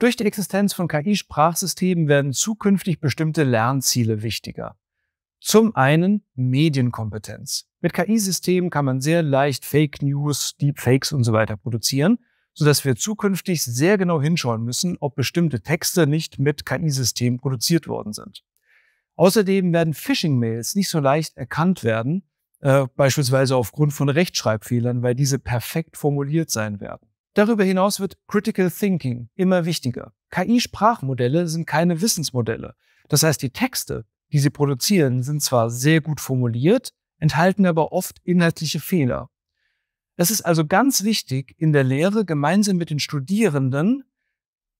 Durch die Existenz von KI-Sprachsystemen werden zukünftig bestimmte Lernziele wichtiger. Zum einen Medienkompetenz. Mit KI-Systemen kann man sehr leicht Fake News, Deepfakes und so weiter produzieren, sodass wir zukünftig sehr genau hinschauen müssen, ob bestimmte Texte nicht mit KI-Systemen produziert worden sind. Außerdem werden Phishing-Mails nicht so leicht erkannt werden, äh, beispielsweise aufgrund von Rechtschreibfehlern, weil diese perfekt formuliert sein werden. Darüber hinaus wird Critical Thinking immer wichtiger. KI-Sprachmodelle sind keine Wissensmodelle. Das heißt, die Texte, die sie produzieren, sind zwar sehr gut formuliert, enthalten aber oft inhaltliche Fehler. Es ist also ganz wichtig, in der Lehre gemeinsam mit den Studierenden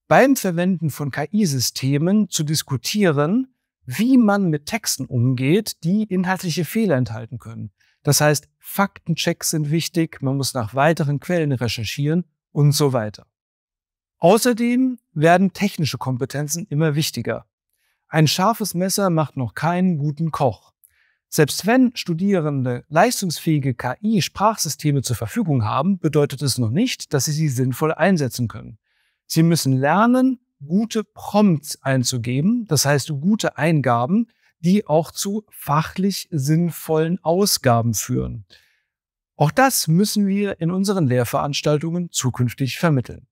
beim Verwenden von KI-Systemen zu diskutieren, wie man mit Texten umgeht, die inhaltliche Fehler enthalten können. Das heißt, Faktenchecks sind wichtig, man muss nach weiteren Quellen recherchieren und so weiter. Außerdem werden technische Kompetenzen immer wichtiger. Ein scharfes Messer macht noch keinen guten Koch. Selbst wenn Studierende leistungsfähige KI-Sprachsysteme zur Verfügung haben, bedeutet es noch nicht, dass sie sie sinnvoll einsetzen können. Sie müssen lernen, gute Prompts einzugeben, das heißt gute Eingaben, die auch zu fachlich sinnvollen Ausgaben führen. Auch das müssen wir in unseren Lehrveranstaltungen zukünftig vermitteln.